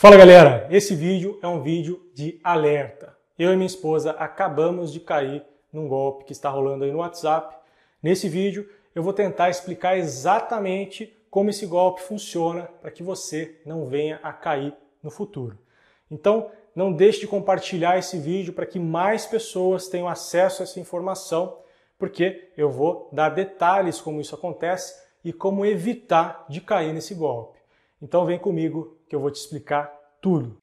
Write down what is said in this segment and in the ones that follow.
Fala galera, esse vídeo é um vídeo de alerta. Eu e minha esposa acabamos de cair num golpe que está rolando aí no WhatsApp. Nesse vídeo eu vou tentar explicar exatamente como esse golpe funciona para que você não venha a cair no futuro. Então, não deixe de compartilhar esse vídeo para que mais pessoas tenham acesso a essa informação, porque eu vou dar detalhes como isso acontece e como evitar de cair nesse golpe. Então, vem comigo que eu vou te explicar tudo.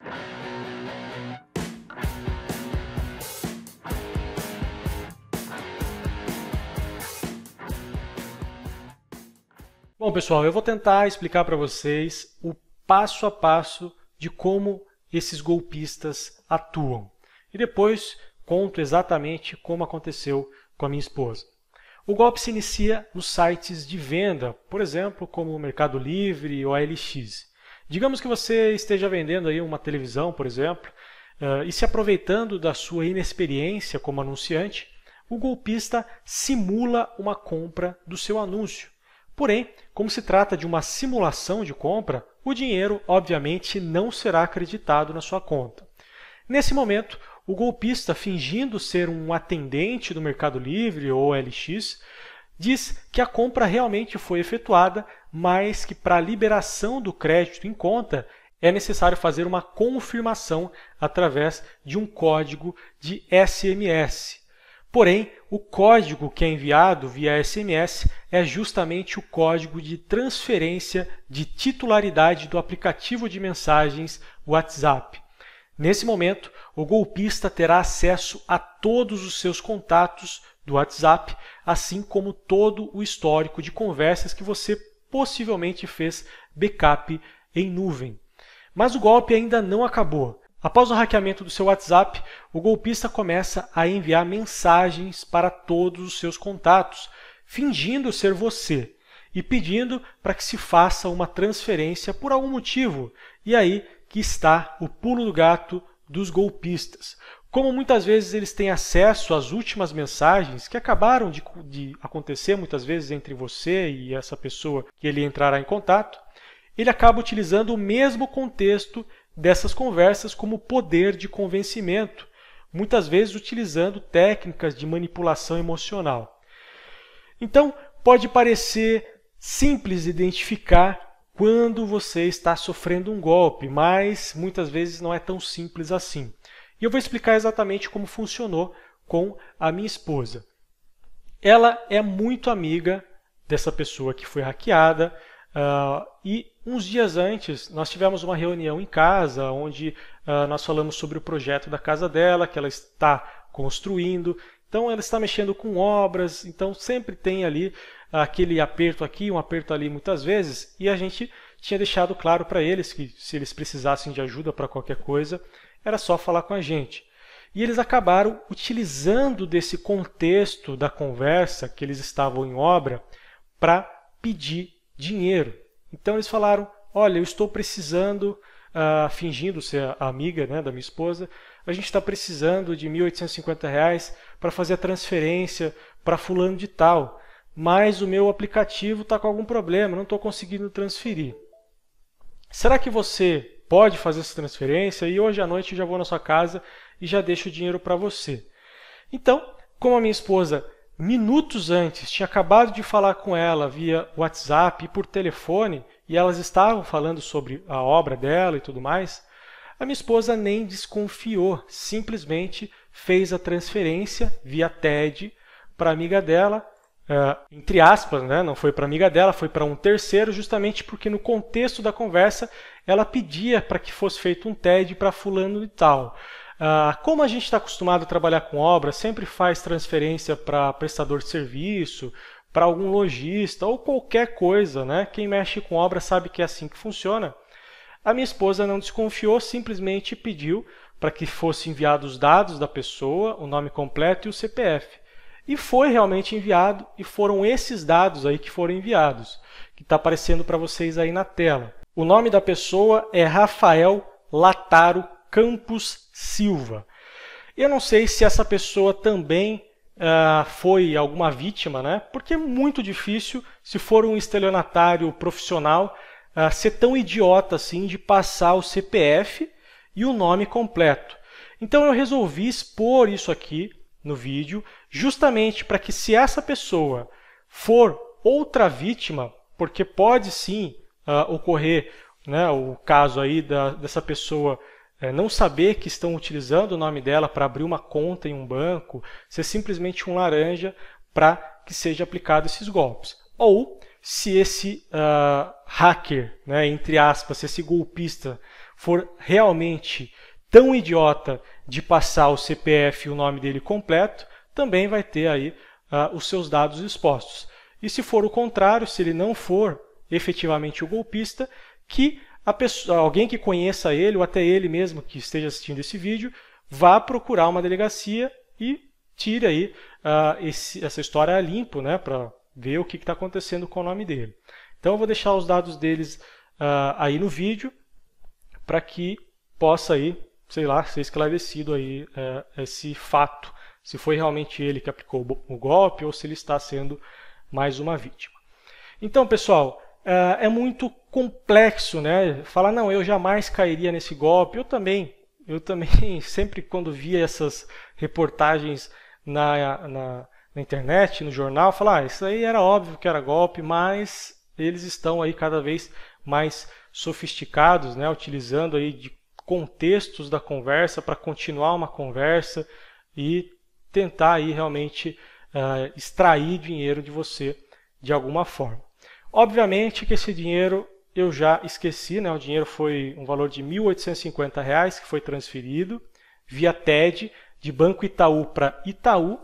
Bom, pessoal, eu vou tentar explicar para vocês o passo a passo de como esses golpistas atuam. E depois conto exatamente como aconteceu com a minha esposa. O golpe se inicia nos sites de venda, por exemplo, como o Mercado Livre ou a LX. Digamos que você esteja vendendo aí uma televisão, por exemplo, eh, e se aproveitando da sua inexperiência como anunciante, o golpista simula uma compra do seu anúncio. Porém, como se trata de uma simulação de compra, o dinheiro obviamente não será acreditado na sua conta. Nesse momento, o golpista, fingindo ser um atendente do Mercado Livre ou LX, diz que a compra realmente foi efetuada, mas que para a liberação do crédito em conta é necessário fazer uma confirmação através de um código de SMS. Porém, o código que é enviado via SMS é justamente o código de transferência de titularidade do aplicativo de mensagens WhatsApp. Nesse momento, o golpista terá acesso a todos os seus contatos do WhatsApp, assim como todo o histórico de conversas que você possivelmente fez backup em nuvem. Mas o golpe ainda não acabou. Após o hackeamento do seu WhatsApp, o golpista começa a enviar mensagens para todos os seus contatos, fingindo ser você e pedindo para que se faça uma transferência por algum motivo. E aí que está o pulo do gato dos golpistas como muitas vezes eles têm acesso às últimas mensagens que acabaram de, de, acontecer muitas vezes entre você e essa pessoa que ele entrará em contato, ele acaba utilizando o mesmo contexto dessas conversas como poder de convencimento, muitas vezes utilizando técnicas de manipulação emocional. Então, pode parecer simples identificar quando você está sofrendo um golpe, mas muitas vezes não é tão simples assim. E eu vou explicar exatamente como funcionou com a minha esposa. Ela é muito amiga dessa pessoa que foi hackeada. Uh, e uns dias antes, nós tivemos uma reunião em casa, onde uh, nós falamos sobre o projeto da casa dela, que ela está construindo. Então, ela está mexendo com obras, então sempre tem ali aquele aperto aqui, um aperto ali muitas vezes, e a gente tinha deixado claro para eles que se eles precisassem de ajuda para qualquer coisa, era só falar com a gente. E eles acabaram utilizando desse contexto da conversa que eles estavam em obra para pedir dinheiro. Então eles falaram: Olha, eu estou precisando, ah, fingindo ser a amiga né, da minha esposa, a gente está precisando de R$ 1.850 para fazer a transferência para Fulano de Tal, mas o meu aplicativo está com algum problema, não estou conseguindo transferir. Será que você pode fazer essa transferência? E hoje à noite eu já vou na sua casa e já deixo o dinheiro para você. Então, como a minha esposa, minutos antes, tinha acabado de falar com ela via WhatsApp e por telefone, e elas estavam falando sobre a obra dela e tudo mais, a minha esposa nem desconfiou, simplesmente fez a transferência via TED para a amiga dela é, entre aspas, né, não foi para amiga dela, foi para um terceiro, justamente porque no contexto da conversa ela pedia para que fosse feito um TED para fulano e tal. Ah, como a gente está acostumado a trabalhar com obra, sempre faz transferência para prestador de serviço, para algum lojista ou qualquer coisa, né? Quem mexe com obra sabe que é assim que funciona. A minha esposa não desconfiou, simplesmente pediu para que fosse enviados os dados da pessoa, o nome completo e o CPF. E foi realmente enviado, e foram esses dados aí que foram enviados, que está aparecendo para vocês aí na tela. O nome da pessoa é Rafael Lataro Campos Silva. Eu não sei se essa pessoa também Uh, foi alguma vítima, né? Porque é muito difícil, se for um estelionatário profissional, uh, ser tão idiota assim de passar o CPF e o nome completo. Então eu resolvi expor isso aqui no vídeo, justamente para que se essa pessoa for outra vítima, porque pode sim uh, ocorrer né, o caso aí da, dessa pessoa é, não saber que estão utilizando o nome dela para abrir uma conta em um banco, ser simplesmente um laranja para que seja aplicado esses golpes. Ou se esse uh, hacker, né, entre aspas, esse golpista for realmente tão idiota de passar o CPF e o nome dele completo, também vai ter aí uh, os seus dados expostos. E se for o contrário, se ele não for efetivamente o golpista, que pessoa, alguém que conheça ele ou até ele mesmo que esteja assistindo esse vídeo vá procurar uma delegacia e tire aí uh, esse, essa história a limpo, né, para ver o que está acontecendo com o nome dele. Então eu vou deixar os dados deles uh, aí no vídeo para que possa aí sei lá, ser esclarecido aí é, esse fato, se foi realmente ele que aplicou o golpe ou se ele está sendo mais uma vítima. Então, pessoal, é, é muito complexo, né? Falar não, eu jamais cairia nesse golpe. Eu também, eu também sempre quando via essas reportagens na, na, na internet, no jornal, falar ah, isso aí era óbvio que era golpe, mas eles estão aí cada vez mais sofisticados, né? Utilizando aí de contextos da conversa para continuar uma conversa e tentar aí realmente uh, extrair dinheiro de você de alguma forma. Obviamente que esse dinheiro eu já esqueci, né? O dinheiro foi um valor de R$ 1.850 reais que foi transferido via TED de Banco Itaú para Itaú.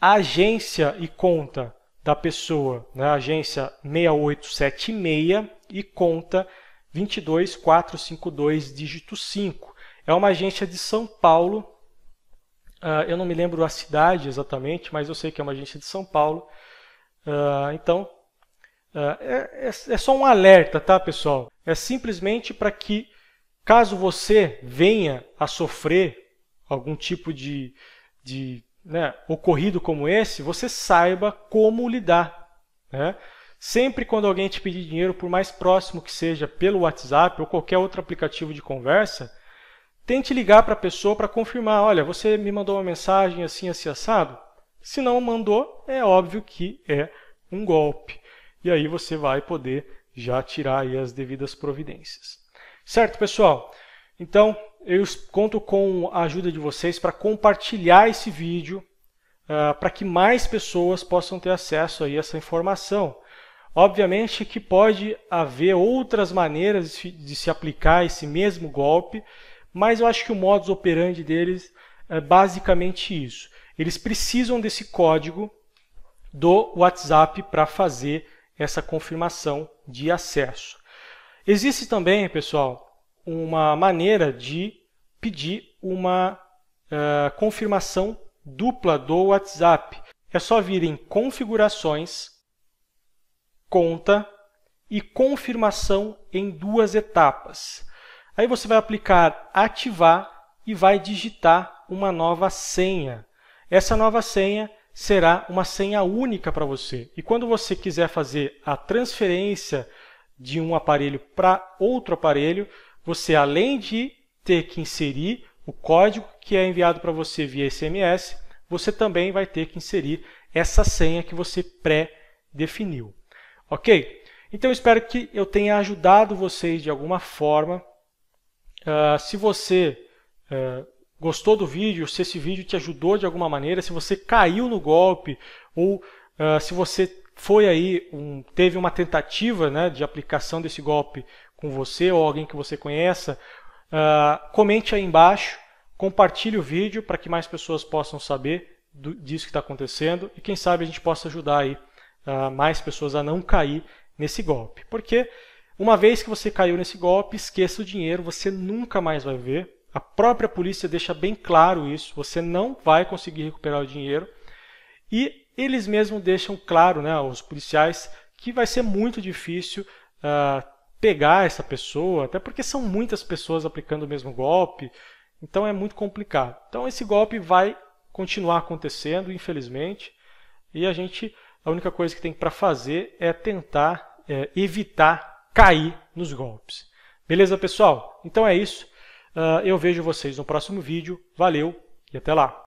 A agência e conta da pessoa, né? agência 6876 e conta 22452, dígito 5. É uma agência de São Paulo. Uh, eu não me lembro a cidade exatamente, mas eu sei que é uma agência de São Paulo. Uh, então, uh, é, é, é só um alerta, tá, pessoal? É simplesmente para que, caso você venha a sofrer algum tipo de, de né, ocorrido como esse, você saiba como lidar. Né? Sempre quando alguém te pedir dinheiro, por mais próximo que seja pelo WhatsApp ou qualquer outro aplicativo de conversa, tente ligar para a pessoa para confirmar: olha, você me mandou uma mensagem assim, assim, assado? Se não mandou, é óbvio que é um golpe. E aí você vai poder já tirar as devidas providências. Certo, pessoal? Então, eu conto com a ajuda de vocês para compartilhar esse vídeo uh, ah, para que mais pessoas possam ter acesso a essa informação. Obviamente que pode haver outras maneiras de se aplicar esse mesmo golpe, mas eu acho que o modus operandi deles é basicamente isso. Eles precisam desse código do WhatsApp para fazer essa confirmação de acesso. Existe também, pessoal, uma maneira de pedir uma uh, confirmação dupla do WhatsApp. É só vir em configurações conta e confirmação em duas etapas. Aí você vai aplicar ativar e vai digitar uma nova senha. Essa nova senha será uma senha única para você. E quando você quiser fazer a transferência de um aparelho para outro aparelho, você além de ter que inserir o código que é enviado para você via SMS, você também vai ter que inserir essa senha que você pré-definiu. Ok? Então espero que eu tenha ajudado vocês de alguma forma. Uh, se você uh, gostou do vídeo, se esse vídeo te ajudou de alguma maneira, se você caiu no golpe ou uh, se você foi aí um, teve uma tentativa né, de aplicação desse golpe com você ou alguém que você conheça, comente aí embaixo, compartilhe o vídeo para que mais pessoas possam saber do, disso que está acontecendo e quem sabe a gente possa ajudar aí ah, mais pessoas a não cair nesse golpe. Porque uma vez que você caiu nesse golpe, esqueça o dinheiro, você nunca mais vai ver. A própria polícia deixa bem claro isso, você não vai conseguir recuperar o dinheiro. E eles mesmos deixam claro, né, os policiais, que vai ser muito difícil uh, pegar essa pessoa, até porque são muitas pessoas aplicando o mesmo golpe, então é muito complicado. Então esse golpe vai continuar acontecendo, infelizmente, e a gente a única coisa que tem para fazer é tentar é, evitar cair nos golpes. Beleza, pessoal? Então é isso. Uh, eu vejo vocês no próximo vídeo. Valeu e até lá!